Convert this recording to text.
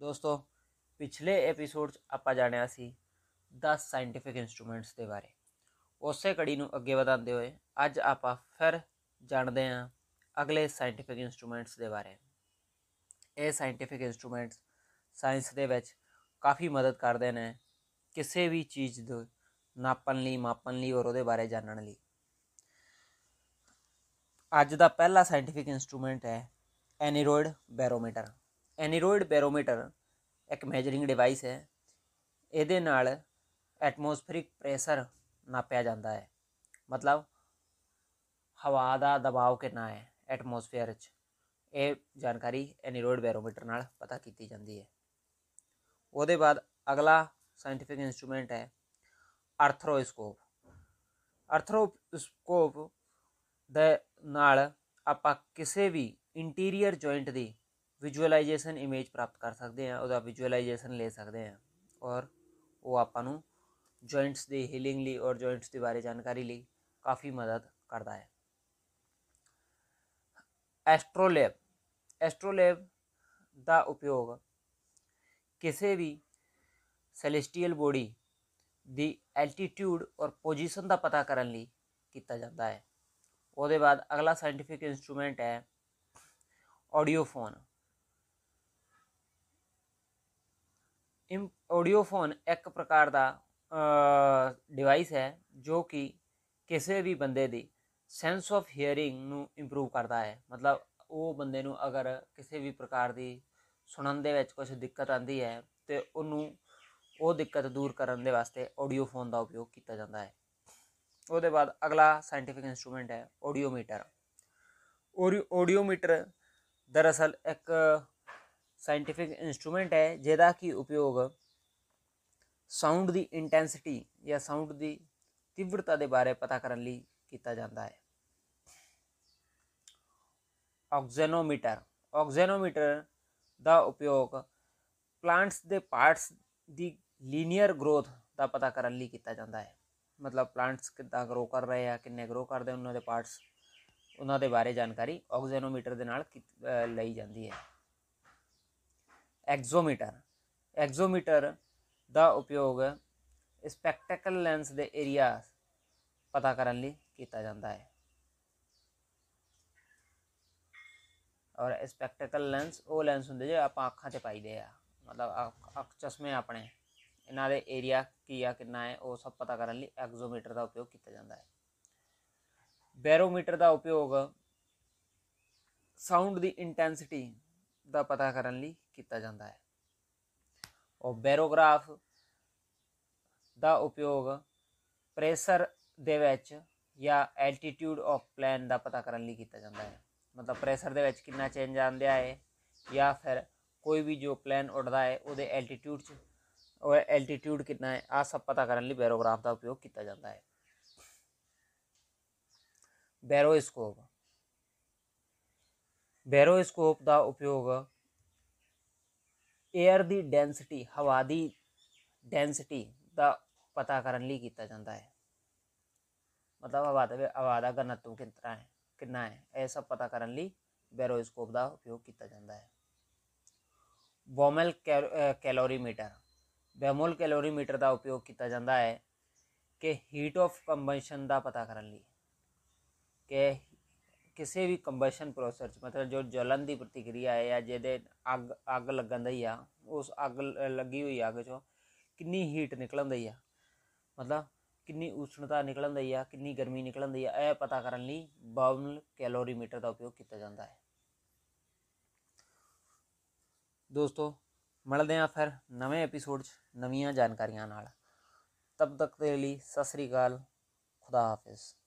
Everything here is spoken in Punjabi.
ਦੋਸਤੋ ਪਿਛਲੇ ਐਪੀਸੋਡ 'ਚ ਆਪਾਂ ਜਾਣਿਆ ਸੀ 10 ਸਾਇੰਟਿਫਿਕ ਇਨਸਟਰੂਮੈਂਟਸ ਦੇ ਬਾਰੇ ਉਸੇ ਕੜੀ ਨੂੰ ਅੱਗੇ ਵਧਾਉਂਦੇ ਹੋਏ ਅੱਜ ਆਪਾਂ ਫਿਰ ਜਾਣਦੇ ਹਾਂ ਅਗਲੇ ਸਾਇੰਟਿਫਿਕ ਇਨਸਟਰੂਮੈਂਟਸ ਦੇ ਬਾਰੇ ਇਹ ਸਾਇੰਟਿਫਿਕ ਇਨਸਟਰੂਮੈਂਟਸ ਸਾਇੰਸ ਦੇ ਵਿੱਚ ਕਾਫੀ ਮਦਦ ਕਰਦੇ ਨੇ ਕਿਸੇ ਵੀ ਚੀਜ਼ ਦੇ ਨਾਪਣ ਲਈ ਮਾਪਣ ਲਈ ਔਰ ਉਹਦੇ ਬਾਰੇ ਜਾਣਨ ਲਈ ਅੱਜ ਦਾ ਪਹਿਲਾ ਸਾਇੰਟਿਫਿਕ ਇਨਸਟਰੂਮੈਂਟ ਹੈ ਐਨੀਰੋਇਡ ਬੈਰੋਮੀਟਰ ਐਨੀਰੋਇਡ ਬੈਰੋਮੀਟਰ ਇੱਕ ਮੈਜਰਿੰਗ ਡਿਵਾਈਸ ਹੈ ਇਹਦੇ ਨਾਲ ਐਟਮੋਸਫੇਰਿਕ ਪ੍ਰੈਸ਼ਰ ਨਾਪਿਆ ਜਾਂਦਾ ਹੈ ਮਤਲਬ ਹਵਾ ਦਾ ਦਬਾਅ ਕਿੰਨਾ ਹੈ ਐਟਮੋਸਫੇਅਰ 'ਚ ਇਹ ਜਾਣਕਾਰੀ ਐਨੀਰੋਇਡ ਬੈਰੋਮੀਟਰ ਨਾਲ ਪਤਾ ਕੀਤੀ ਜਾਂਦੀ ਹੈ ਉਹਦੇ ਬਾਅਦ ਅਗਲਾ ਸਾਇੰਟੀਫਿਕ ਇਨਸਟਰੂਮੈਂਟ ਹੈ ਆਰਥਰੋਸਕੋਪ ਆਰਥਰੋਸਕੋਪ ਦੇ ਨਾਲ ਆਪਾਂ ਕਿਸੇ ਵੀ ਇੰਟੀਰੀਅਰ ਜੁਆਇੰਟ ਦੀ ਵਿਜ਼ੂਅਲਾਈਜੇਸ਼ਨ ਇਮੇਜ ਪ੍ਰਾਪਤ ਕਰ ਸਕਦੇ ਆ ਉਹਦਾ ਵਿਜ਼ੂਅਲਾਈਜੇਸ਼ਨ ਲੈ ਸਕਦੇ ਆ ਔਰ ਉਹ ਆਪਾਂ ਨੂੰ ਜੁਆਇੰਟਸ ਦੀ ਹੀਲਿੰਗ ਲਈ ਔਰ ਜੁਆਇੰਟਸ ਦੇ ਬਾਰੇ ਜਾਣਕਾਰੀ ਲਈ ਕਾਫੀ ਮਦਦ ਕਰਦਾ ਹੈ ਐਸਟ੍ਰੋਲੇਬ ਐਸਟ੍ਰੋਲੇਬ ਦਾ ਉਪਯੋਗ ਕਿਸੇ ਵੀ ਸੈਲੇਸਟੀਅਲ ਬੋਡੀ ਦੀ ਐਲਟੀਟਿਊਡ ਔਰ ਪੋਜੀਸ਼ਨ ਦਾ ਪਤਾ ਕਰਨ ਲਈ ਕੀਤਾ ਜਾਂਦਾ ਹੈ ਉਹਦੇ ਬਾਅਦ ਅਗਲਾ ਸਾਇੰਟੀਫਿਕ ਇਨਸਟਰੂਮੈਂਟ ਹੈ ਆਡੀਓ ਫੋਨ ਆਡੀਓ ਫੋਨ ਇੱਕ ਪ੍ਰਕਾਰ ਦਾ ਡਿਵਾਈਸ ਹੈ ਜੋ ਕਿ ਕਿਸੇ ਵੀ ਬੰਦੇ ਦੀ ਸੈਂਸ ਆਫ ਹੀਅਰਿੰਗ ਨੂੰ ਇੰਪਰੂਵ ਕਰਦਾ ਹੈ ਮਤਲਬ ਉਹ ਬੰਦੇ ਨੂੰ ਅਗਰ ਕਿਸੇ ਵੀ ਪ੍ਰਕਾਰ ਦੀ ਸੁਣਨ ਦੇ ਵਿੱਚ ਕੁਝ ਦਿੱਕਤ ਆਂਦੀ ਹੈ ਤੇ ਉਹਨੂੰ ਉਹ ਦਿੱਕਤ ਦੂਰ ਕਰਨ ਦੇ ਵਾਸਤੇ ਆਡੀਓ ਫੋਨ ਦਾ ਉਪਯੋਗ ਕੀਤਾ ਜਾਂਦਾ ਹੈ ਉਹਦੇ ਬਾਅਦ ਅਗਲਾ ਸਾਇੰਟਿਫਿਕ ਇਨਸਟਰੂਮੈਂਟ ਹੈ ਆਡੀਓਮੀਟਰ ਔਰ ਆਡੀਓਮੀਟਰ ਦਰਅਸਲ ਇੱਕ ਸਾਇੰਟਿਫਿਕ ਇਨਸਟਰੂਮੈਂਟ ਹੈ ਜਿਹਦਾ ਕੀ ਉਪਯੋਗ ਸਾਊਂਡ ਦੀ ਇੰਟੈਂਸਿਟੀ ਜਾਂ ਸਾਊਂਡ ਦੀ ਤੀਬਰਤਾ ਦੇ ਬਾਰੇ ਪਤਾ ਕਰਨ ਲਈ ਕੀਤਾ ਜਾਂਦਾ ਹੈ ਆਕਸੀਨੋਮੀਟਰ ਆਕਸੀਨੋਮੀਟਰ ਦਾ ਉਪਯੋਗ ਪਲਾਂਟਸ ਦੇ ਪਾਰਟਸ ਦੀ ਲੀਨੀਅਰ ਗਰੋਥ ਦਾ ਪਤਾ ਕਰਨ ਲਈ ਕੀਤਾ ਜਾਂਦਾ ਹੈ ਮਤਲਬ ਪਲਾਂਟਸ ਕਿੱਦਾਂ ਗਰੋ ਕਰ ਰਹੇ ਆ ਕਿੰਨੇ ਗਰੋ ਕਰਦੇ ਉਹਨਾਂ ਦੇ ਪਾਰਟਸ ਉਹਨਾਂ ਦੇ ਬਾਰੇ ਜਾਣਕਾਰੀ ਆਕਸੀਨੋਮੀਟਰ ਦੇ ਨਾਲ ਲਈ ਜਾਂਦੀ ਹੈ ਐਗਜ਼ੋਮੀਟਰ ਐਗਜ਼ੋਮੀਟਰ ਦਾ ਉਪਯੋਗ ਸਪੈਕਟੈਕਲ ਲੈਂਸ ਦੇ ਏਰੀਆ ਪਤਾ ਕਰਨ ਲਈ ਕੀਤਾ ਜਾਂਦਾ ਹੈ ਔਰ ਸਪੈਕਟੈਕਲ ਲੈਂਸ ਉਹ ਲੈਂਸ ਹੁੰਦੇ ਜੇ ਆਪਾਂ ਅੱਖਾਂ ਤੇ ਪਾਈਦੇ ਆ ਮਤਲਬ ਅੱਖ ਚਸ਼ਮੇ ਆਪਣੇ ਇਹਨਾਂ ਦੇ ਏਰੀਆ ਕੀ ਆ ਕਿੰਨਾ ਹੈ ਉਹ ਸਭ ਪਤਾ ਕਰਨ ਲਈ ਐਗਜ਼ੋਮੀਟਰ ਦਾ ਉਪਯੋਗ ਕੀਤਾ ਜਾਂਦਾ ਹੈ ਬੈਰੋਮੀਟਰ ਦਾ ਉਪਯੋਗ ਸਾਊਂਡ ਦੀ ਇੰਟੈਂਸਿਟੀ ਦਾ ਪਤਾ ਕਰਨ ਲਈ ਕੀਤਾ ਜਾਂਦਾ ਹੈ ਉਹ ਬੈਰੋਗ੍ਰਾਫ ਦਾ ਉਪਯੋਗ ਪ੍ਰੈਸ਼ਰ ਦੇ ਵਿੱਚ ਜਾਂ ਐਲਟੀਟਿਊਡ ਆਫ ਪਲੈਨ ਦਾ ਪਤਾ ਕਰਨ ਲਈ ਕੀਤਾ ਜਾਂਦਾ ਹੈ ਮਤਲਬ ਪ੍ਰੈਸ਼ਰ ਦੇ ਵਿੱਚ ਕਿੰਨਾ ਚੇਂਜ ਆਂਦਿਆ ਹੈ ਜਾਂ ਫਿਰ ਕੋਈ ਵੀ ਜੋ ਪਲੈਨ ਉੱਡਦਾ ਹੈ ਉਹਦੇ ਐਲਟੀਟਿਊਡ 'ਚ ਉਹ ਐਲਟੀਟਿਊਡ ਕਿੰਨਾ ਹੈ ਆ ਸਭ ਪਤਾ ਕਰਨ ਲਈ ਬੈਰੋਗ੍ਰਾਫ ਦਾ ਉਪਯੋਗ ਕੀਤਾ ਜਾਂਦਾ ਹੈ ਬੈਰੋਸਕੋਪ ਬੈਰੋਸਕੋਪ ਦਾ ਉਪਯੋਗ 에ਅਰ ਦੀ ਡੈਂਸਿਟੀ ਹਵਾ ਦੀ ਡੈਂਸਿਟੀ ਦਾ ਪਤਾ ਕਰਨ ਲਈ ਕੀਤਾ ਜਾਂਦਾ ਹੈ ਮਤਲਬ ਹਵਾ ਦਾ ਹਵਾ ਦਾ ਘਨਤਵ ਕਿੰਨਾ ਹੈ ਕਿੰਨਾ ਹੈ ਇਹ ਸਭ ਪਤਾ ਕਰਨ ਲਈ ਬੈਰੋਸਕੋਪ ਦਾ ਉਪਯੋਗ ਕੀਤਾ ਜਾਂਦਾ ਹੈ ਬੋਮਲ ਕੈਲੋਰੀਮੀਟਰ ਬੈਮੋਲ ਕੈਲੋਰੀਮੀਟਰ ਦਾ ਉਪਯੋਗ ਕੀਤਾ ਜਾਂਦਾ ਹੈ ਕਿ ਹੀਟ ਆਫ ਕੰਬਸ਼ਨ ਦਾ ਪਤਾ ਕਰਨ ਲਈ ਕਿ ਕਿਸੇ ਵੀ ਕੰਬਸ਼ਨ ਪ੍ਰੋਸੈਸ ਮਤਲਬ ਜੋ ਜਲਨ ਦੀ ਪ੍ਰਤੀਕਿਰਿਆ ਹੈ ਜਾਂ ਜਿਹਦੇ ਅੱਗ ਅੱਗ ਲੱਗਣ ਦੀ ਆ ਉਸ ਅੱਗ ਲੱਗੀ ਹੋਈ ਅੱਗ ਚੋਂ ਕਿੰਨੀ ਹੀਟ ਨਿਕਲਣ ਦੀ ਆ ਮਤਲਬ ਕਿੰਨੀ ਉਸ਼ਣਤਾ ਨਿਕਲਣ ਦੀ ਆ ਕਿੰਨੀ ਗਰਮੀ ਨਿਕਲਣ ਦੀ ਆ ਇਹ ਪਤਾ ਕਰਨ ਲਈ ਬਾਉਲ ਕੈਲੋਰੀਮੀਟਰ ਦਾ ਉਪਯੋਗ ਕੀਤਾ ਜਾਂਦਾ ਹੈ ਦੋਸਤੋ ਮਿਲਦੇ ਆ ਫਿਰ ਨਵੇਂ ਐਪੀਸੋਡ 'ਚ ਨਵੀਆਂ ਜਾਣਕਾਰੀਆਂ ਨਾਲ ਤਬ ਤੱਕ ਦੇ ਲਈ ਸਤਿ ਸ੍ਰੀ ਅਕਾਲ ਖੁਦਾ ਹਾਫਿਜ਼